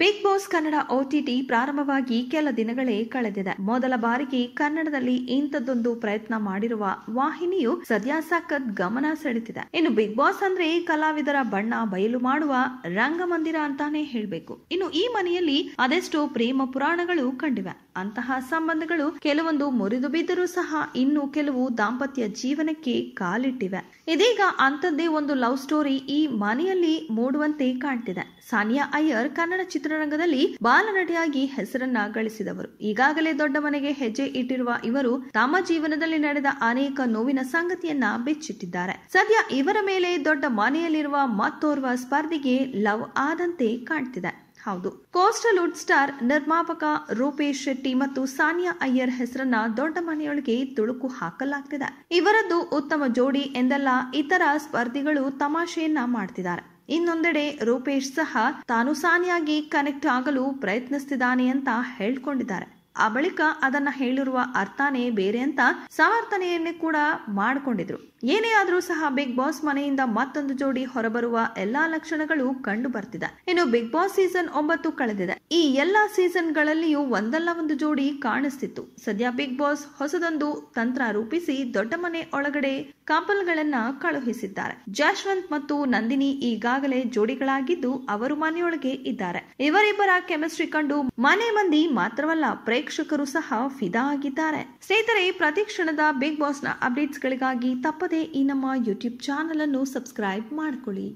big boss Kannada OTT ಪ್ರಾರಂಭವಾಗಿ ಕೆಲ ದಿನಗಳೇ ಕಳೆದಿದೆ ಮೊದಲ ಬಾರಿಗೆ ಕನ್ನಡದಲ್ಲಿ ಇಂಥದ್ದೊಂದು ಪ್ರಯತ್ನ ಮಾಡಿರುವ ವಾಹಿನಿಯು ಸದ್ಯ ಸಖತ್ ಗಮನ ಸೆಳೆತಿದೆ ಇನ್ನು ಬಿಗ್ ಬಾಸ್ ಅಂದ್ರೆ ಕಲಾವಿದರ ಬಣ್ಣ ಬಯಲು ಮಾಡುವ ರಂಗಮಂದಿರ ಅಂತಾನೆ ಹೇಳ್ಬೇಕು ಇನ್ನು ಈ ಮನೆಯಲ್ಲಿ ಅದೆಷ್ಟೋ ಪ್ರೇಮ ಪುರಾಣಗಳು ಕಂಡಿವೆ ಅಂತಹ ಸಂಬಂಧಗಳು ಕೆಲವೊಂದು ಮುರಿದು ಬಿದ್ದರೂ ಸಹ ಇನ್ನು ಕೆಲವು ದಾಂಪತ್ಯ ಜೀವನಕ್ಕೆ ಕಾಲಿಟ್ಟಿವೆ ಇದೀಗ ಅಂಥದ್ದೇ ಒಂದು ಲವ್ ಸ್ಟೋರಿ ಈ ಮನೆಯಲ್ಲಿ ಮೂಡುವಂತೆ ಕಾಣ್ತಿದೆ ಸಾನಿಯಾ ಅಯ್ಯರ್ ಕನ್ನಡ ಚಿತ್ರರಂಗದಲ್ಲಿ ಬಾಲನಟಿಯಾಗಿ ಹೆಸರನ್ನ ಗಳಿಸಿದವರು ಈಗಾಗಲೇ ದೊಡ್ಡ ಮನೆಗೆ ಹೆಜ್ಜೆ ಇಟ್ಟಿರುವ ಇವರು ತಮ್ಮ ಜೀವನದಲ್ಲಿ ನಡೆದ ಅನೇಕ ನೋವಿನ ಸಂಗತಿಯನ್ನ ಬಿಚ್ಚಿಟ್ಟಿದ್ದಾರೆ ಸದ್ಯ ಇವರ ಮೇಲೆ ದೊಡ್ಡ ಮನೆಯಲ್ಲಿರುವ ಮತ್ತೋರ್ವ ಸ್ಪರ್ಧಿಗೆ ಲವ್ ಆದಂತೆ ಕಾಣ್ತಿದೆ ಹೌದು ಕೋಸ್ಟಲ್ ವುಡ್ ಸ್ಟಾರ್ ನಿರ್ಮಾಪಕ ರೂಪೇಶ್ ಶೆಟ್ಟಿ ಮತ್ತು ಸಾನಿಯಾ ಅಯ್ಯರ್ ಹೆಸರನ್ನ ದೊಡ್ಡ ಮನೆಯೊಳಗೆ ತುಳುಕು ಹಾಕಲಾಗ್ತಿದೆ ಇವರದ್ದು ಉತ್ತಮ ಜೋಡಿ ಎಂದಲ್ಲ ಇತರ ಸ್ಪರ್ಧಿಗಳು ತಮಾಷೆಯನ್ನ ಮಾಡ್ತಿದ್ದಾರೆ ಇನ್ನೊಂದೆಡೆ ರೂಪೇಶ್ ಸಹ ತಾನು ಸಾನಿಯಾಗಿ ಕನೆಕ್ಟ್ ಆಗಲು ಪ್ರಯತ್ನಿಸ್ತಿದ್ದಾನೆ ಅಂತ ಹೇಳ್ಕೊಂಡಿದ್ದಾರೆ ಆ ಬಳಿಕ ಅದನ್ನ ಹೇಳಿರುವ ಅರ್ಥನೇ ಬೇರೆ ಅಂತ ಸಮರ್ಥನೆಯನ್ನೇ ಕೂಡ ಮಾಡಿಕೊಂಡಿದ್ರು ಏನೇ ಆದರೂ ಸಹ ಬಿಗ್ ಬಾಸ್ ಮನೆಯಿಂದ ಮತ್ತೊಂದು ಜೋಡಿ ಹೊರಬರುವ ಎಲ್ಲಾ ಲಕ್ಷಣಗಳು ಕಂಡು ಬರ್ತಿದೆ ಇನ್ನು ಬಿಗ್ ಬಾಸ್ ಸೀಸನ್ ಒಂಬತ್ತು ಕಳೆದಿದೆ ಈ ಎಲ್ಲಾ ಸೀಸನ್ ಗಳಲ್ಲಿಯೂ ಒಂದಲ್ಲ ಒಂದು ಜೋಡಿ ಕಾಣಿಸ್ತಿತ್ತು ಸದ್ಯ ಬಿಗ್ ಬಾಸ್ ಹೊಸದೊಂದು ತಂತ್ರ ರೂಪಿಸಿ ದೊಡ್ಡ ಮನೆ ಒಳಗಡೆ ಕಪಲ್ಗಳನ್ನ ಕಳುಹಿಸಿದ್ದಾರೆ ಜಶ್ವಂತ್ ಮತ್ತು ನಂದಿನಿ ಈಗಾಗಲೇ ಜೋಡಿಗಳಾಗಿದ್ದು ಅವರು ಮನೆಯೊಳಗೆ ಇದ್ದಾರೆ ಇವರಿಬ್ಬರ ಕೆಮಿಸ್ಟ್ರಿ ಕಂಡು ಮನೆ ಮಂದಿ ಮಾತ್ರವಲ್ಲ ಪ್ರೇಕ್ಷಕರು ಸಹ ಫಿದಾ ಆಗಿದ್ದಾರೆ ಸ್ನೇಹಿತರೆ ಪ್ರತಿ ಕ್ಷಣದ ಬಿಗ್ ಬಾಸ್ ನ ಅಪ್ಡೇಟ್ಸ್ ಗಳಿಗಾಗಿ ತಪ್ಪದೆ ಈ ನಮ್ಮ ಯೂಟ್ಯೂಬ್ ಚಾನೆಲ್ ಅನ್ನು ಸಬ್ಸ್ಕ್ರೈಬ್ ಮಾಡ್ಕೊಳ್ಳಿ